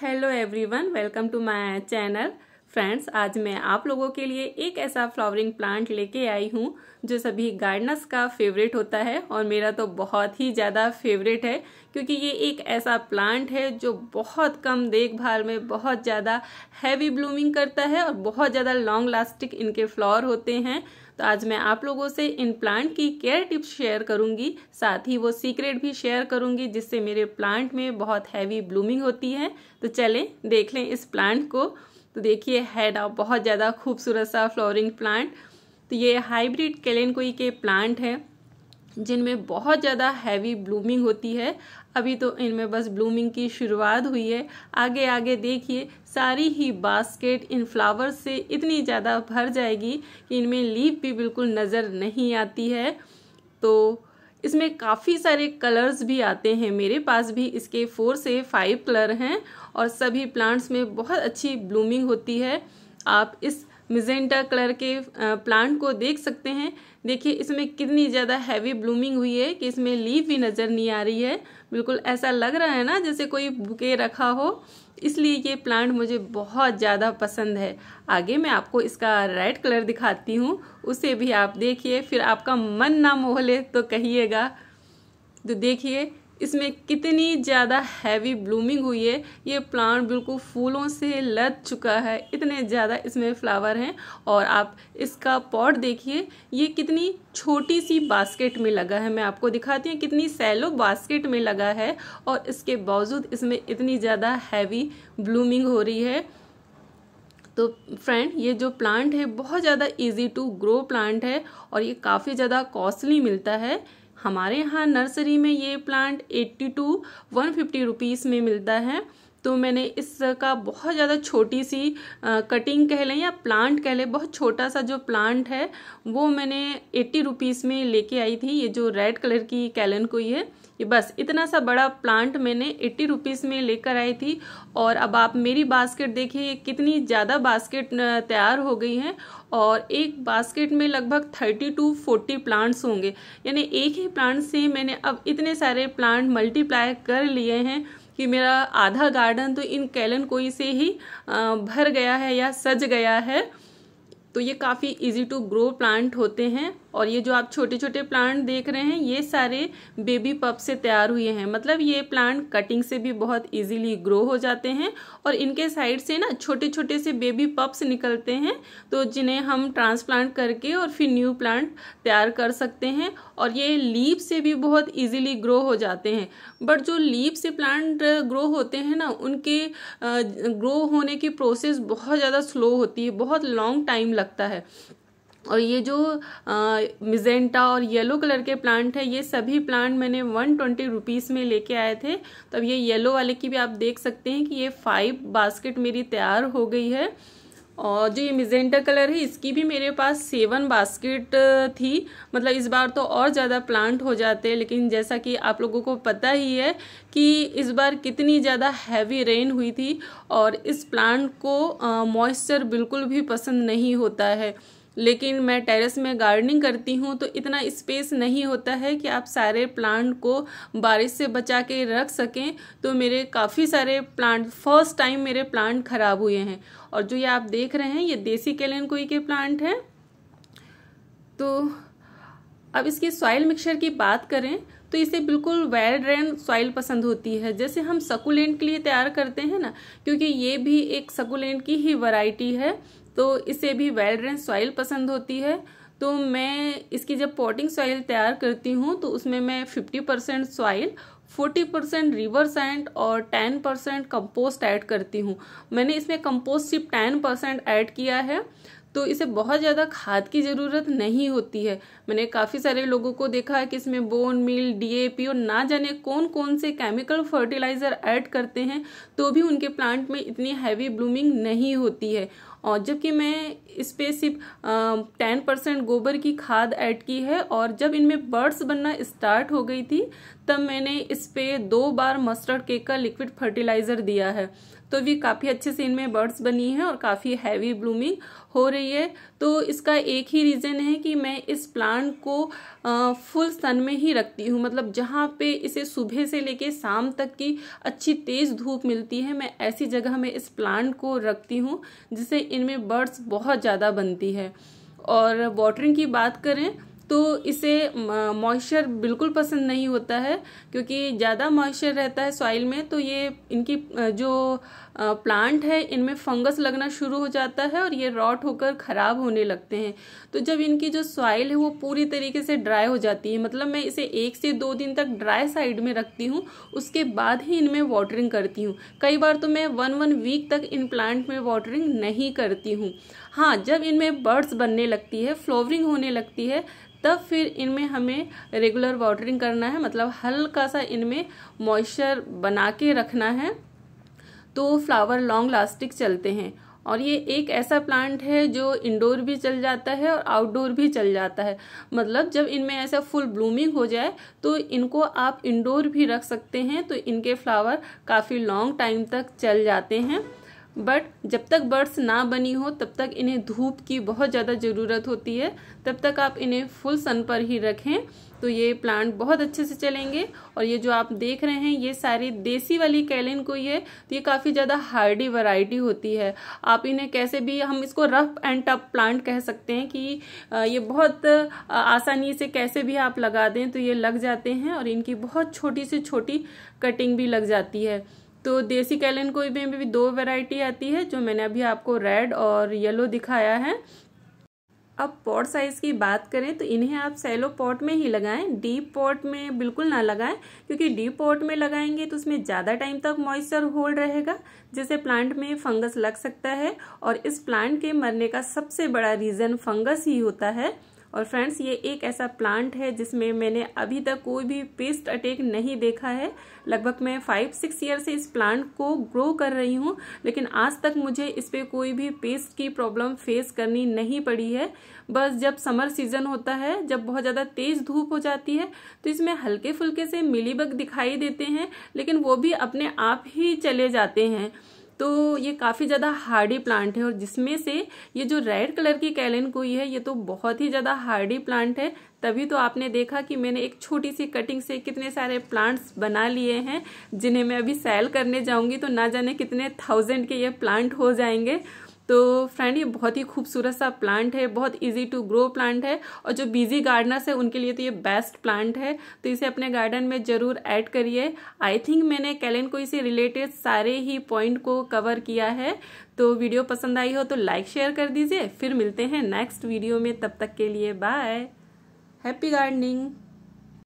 hello everyone welcome to my channel friends आज मैं आप लोगों के लिए एक ऐसा फ्लावरिंग प्लांट लेके आई हूँ जो सभी गार्डनर्स का फेवरेट होता है और मेरा तो बहुत ही ज़्यादा फेवरेट है क्योंकि ये एक ऐसा प्लांट है जो बहुत कम देखभाल में बहुत ज़्यादा हैवी ब्लूमिंग करता है और बहुत ज़्यादा लॉन्ग लास्टिक इनके फ्लावर होते हैं तो आज मैं आप लोगों से इन प्लांट की केयर टिप्स शेयर करूंगी साथ ही वो सीक्रेट भी शेयर करूंगी जिससे मेरे प्लांट में बहुत हैवी ब्लूमिंग होती है तो चलें देख लें इस प्लांट को तो देखिए है ऑफ बहुत ज़्यादा खूबसूरत सा फ्लोरिंग प्लांट तो ये हाइब्रिड केलेनकोई के प्लांट है जिनमें बहुत ज़्यादा हैवी ब्लूमिंग होती है अभी तो इनमें बस ब्लूमिंग की शुरुआत हुई है आगे आगे देखिए सारी ही बास्केट इन फ्लावर्स से इतनी ज़्यादा भर जाएगी कि इनमें लीव भी बिल्कुल नज़र नहीं आती है तो इसमें काफ़ी सारे कलर्स भी आते हैं मेरे पास भी इसके फोर से फाइव कलर हैं और सभी प्लांट्स में बहुत अच्छी ब्लूमिंग होती है आप इस मिजेंटा कलर के प्लांट को देख सकते हैं देखिए इसमें कितनी ज़्यादा हैवी ब्लूमिंग हुई है कि इसमें लीव भी नज़र नहीं आ रही है बिल्कुल ऐसा लग रहा है ना जैसे कोई बुके रखा हो इसलिए ये प्लांट मुझे बहुत ज़्यादा पसंद है आगे मैं आपको इसका रेड कलर दिखाती हूँ उसे भी आप देखिए फिर आपका मन ना मोह ले तो कहिएगा तो देखिए इसमें कितनी ज़्यादा हैवी ब्लूमिंग हुई है ये प्लांट बिल्कुल फूलों से लद चुका है इतने ज़्यादा इसमें फ्लावर हैं और आप इसका पॉट देखिए ये कितनी छोटी सी बास्केट में लगा है मैं आपको दिखाती हूँ कितनी सैलो बास्केट में लगा है और इसके बावजूद इसमें इतनी ज़्यादा हैवी ब्लूमिंग हो रही है तो फ्रेंड ये जो प्लांट है बहुत ज़्यादा ईजी टू ग्रो प्लांट है और ये काफ़ी ज़्यादा कॉस्टली मिलता है हमारे यहाँ नर्सरी में ये plant eighty to one fifty rupees में मिलता है तो मैंने इसका बहुत ज़्यादा छोटी सी आ, कटिंग कह लें या प्लांट कह लें बहुत छोटा सा जो प्लांट है वो मैंने एट्टी रुपीज़ में लेके आई थी ये जो रेड कलर की कैलन कोई है ये बस इतना सा बड़ा प्लांट मैंने एट्टी रुपीज़ में लेकर आई थी और अब आप मेरी बास्केट देखिए कितनी ज़्यादा बास्केट तैयार हो गई हैं और एक बास्केट में लगभग थर्टी टू फोर्टी प्लांट्स होंगे यानी एक ही प्लांट से मैंने अब इतने सारे प्लांट मल्टीप्लाई कर लिए हैं कि मेरा आधा गार्डन तो इन कैलन कोई से ही भर गया है या सज गया है तो ये काफ़ी इजी टू ग्रो प्लांट होते हैं और ये जो आप छोटे छोटे प्लांट देख रहे हैं ये सारे बेबी पप से तैयार हुए हैं मतलब ये प्लांट कटिंग से भी बहुत इजीली ग्रो हो जाते हैं और इनके साइड से ना छोटे छोटे से बेबी पप्स निकलते हैं तो जिन्हें हम ट्रांसप्लांट करके और फिर न्यू प्लांट तैयार कर सकते हैं और ये लीप से भी बहुत ईजिली ग्रो हो जाते हैं बट जो लीप से प्लांट ग्रो होते हैं ना उनके ग्रो होने की प्रोसेस बहुत ज़्यादा स्लो होती है बहुत लॉन्ग टाइम लगता लगता है और ये जो मिजेंटा और येलो कलर के प्लांट है ये सभी प्लांट मैंने वन ट्वेंटी रुपीज़ में लेके आए थे तब ये येलो वाले की भी आप देख सकते हैं कि ये फाइव बास्केट मेरी तैयार हो गई है और जो ये मिजेंटा कलर है इसकी भी मेरे पास सेवन बास्केट थी मतलब इस बार तो और ज़्यादा प्लांट हो जाते हैं लेकिन जैसा कि आप लोगों को पता ही है कि इस बार कितनी ज़्यादा हैवी रेन हुई थी और इस प्लांट को मॉइस्चर बिल्कुल भी पसंद नहीं होता है लेकिन मैं टेरेस में गार्डनिंग करती हूँ तो इतना स्पेस नहीं होता है कि आप सारे प्लांट को बारिश से बचा के रख सकें तो मेरे काफ़ी सारे प्लांट फर्स्ट टाइम मेरे प्लांट ख़राब हुए हैं और जो ये आप देख रहे हैं ये देसी कैलन कोई के प्लांट हैं तो अब इसकी सॉइल मिक्सचर की बात करें तो इसे बिल्कुल वेल ड्रेन सॉइल पसंद होती है जैसे हम सकुलेंट के लिए तैयार करते हैं ना क्योंकि ये भी एक सकुलेंट की ही वैरायटी है तो इसे भी वेल ड्रेन सॉइल पसंद होती है तो मैं इसकी जब पॉटिंग सॉइल तैयार करती हूँ तो उसमें मैं fifty percent soil forty percent river sand और टेन परसेंट कम्पोस्ट ऐड करती हूँ मैंने इसमें कम्पोस्ट सिर्फ टेन परसेंट ऐड किया है तो इसे बहुत ज़्यादा खाद की ज़रूरत नहीं होती है मैंने काफ़ी सारे लोगों को देखा है कि इसमें बोन मिल डीएपी और ना जाने कौन कौन से केमिकल फर्टिलाइज़र ऐड करते हैं तो भी उनके प्लांट में इतनी हैवी ब्लूमिंग नहीं होती है और जबकि मैं इस पर सिर्फ टेन परसेंट गोबर की खाद ऐड की है और जब इनमें बर्ड्स बनना स्टार्ट हो गई थी तब मैंने इस पर दो बार मस्टर्ड केक का लिक्विड फर्टिलाइज़र दिया है तो भी काफ़ी अच्छे से इनमें बर्ड्स बनी है और काफ़ी हैवी ब्लूमिंग हो रही है तो इसका एक ही रीज़न है कि मैं इस प्लांट को फुल सन में ही रखती हूँ मतलब जहाँ पे इसे सुबह से लेके शाम तक की अच्छी तेज़ धूप मिलती है मैं ऐसी जगह में इस प्लांट को रखती हूँ जिससे इनमें बर्ड्स बहुत ज़्यादा बनती है और वाटरिंग की बात करें तो इसे मॉइस्चर बिल्कुल पसंद नहीं होता है क्योंकि ज़्यादा मॉइस्चर रहता है सॉइल में तो ये इनकी जो प्लांट है इनमें फंगस लगना शुरू हो जाता है और ये रॉट होकर ख़राब होने लगते हैं तो जब इनकी जो सॉइल है वो पूरी तरीके से ड्राई हो जाती है मतलब मैं इसे एक से दो दिन तक ड्राई साइड में रखती हूँ उसके बाद ही इनमें वाटरिंग करती हूँ कई बार तो मैं वन वन वीक तक इन प्लांट में वाटरिंग नहीं करती हूँ हाँ जब इनमें बर्ड्स बनने लगती है फ्लोवरिंग होने लगती है तब फिर इनमें हमें रेगुलर वाटरिंग करना है मतलब हल्का सा इनमें मॉइस्चर बना के रखना है तो फ्लावर लॉन्ग लास्टिक चलते हैं और ये एक ऐसा प्लांट है जो इंडोर भी चल जाता है और आउटडोर भी चल जाता है मतलब जब इनमें ऐसा फुल ब्लूमिंग हो जाए तो इनको आप इंडोर भी रख सकते हैं तो इनके फ्लावर काफ़ी लॉन्ग टाइम तक चल जाते हैं बट जब तक बर्ड्स ना बनी हो तब तक इन्हें धूप की बहुत ज़्यादा ज़रूरत होती है तब तक आप इन्हें फुल सन पर ही रखें तो ये प्लांट बहुत अच्छे से चलेंगे और ये जो आप देख रहे हैं ये सारी देसी वाली कैलिन कोई है तो ये काफ़ी ज़्यादा हार्डी वैरायटी होती है आप इन्हें कैसे भी हम इसको रफ एंड टप प्लांट कह सकते हैं कि ये बहुत आसानी से कैसे भी आप लगा दें तो ये लग जाते हैं और इनकी बहुत छोटी से छोटी कटिंग भी लग जाती है तो देसी कैलन कोई में भी दो वैरायटी आती है जो मैंने अभी आपको रेड और येलो दिखाया है अब पॉट साइज़ की बात करें तो इन्हें आप सैलो पॉट में ही लगाएं डीप पॉट में बिल्कुल ना लगाएं क्योंकि डीप पॉट में लगाएंगे तो उसमें ज़्यादा टाइम तक मॉइस्चर होल्ड रहेगा जिससे प्लांट में फंगस लग सकता है और इस प्लांट के मरने का सबसे बड़ा रीज़न फंगस ही होता है और फ्रेंड्स ये एक ऐसा प्लांट है जिसमें मैंने अभी तक कोई भी पेस्ट अटैक नहीं देखा है लगभग मैं फाइव सिक्स ईयर से इस प्लांट को ग्रो कर रही हूँ लेकिन आज तक मुझे इस पर कोई भी पेस्ट की प्रॉब्लम फेस करनी नहीं पड़ी है बस जब समर सीजन होता है जब बहुत ज़्यादा तेज़ धूप हो जाती है तो इसमें हल्के फुल्के से मिलीबग दिखाई देते हैं लेकिन वो भी अपने आप ही चले जाते हैं तो ये काफ़ी ज़्यादा हार्डी प्लांट है और जिसमें से ये जो रेड कलर की कैलन कोई है ये तो बहुत ही ज़्यादा हार्डी प्लांट है तभी तो आपने देखा कि मैंने एक छोटी सी कटिंग से कितने सारे प्लांट्स बना लिए हैं जिन्हें मैं अभी सेल करने जाऊंगी तो ना जाने कितने थाउजेंड के ये प्लांट हो जाएंगे तो फ्रेंड ये बहुत ही खूबसूरत सा प्लांट है बहुत इजी टू ग्रो प्लांट है और जो बिजी गार्डनर्स है उनके लिए तो ये बेस्ट प्लांट है तो इसे अपने गार्डन में ज़रूर ऐड करिए आई थिंक मैंने कैलेन को इसे रिलेटेड सारे ही पॉइंट को कवर किया है तो वीडियो पसंद आई हो तो लाइक शेयर कर दीजिए फिर मिलते हैं नेक्स्ट वीडियो में तब तक के लिए बाय हैप्पी गार्डनिंग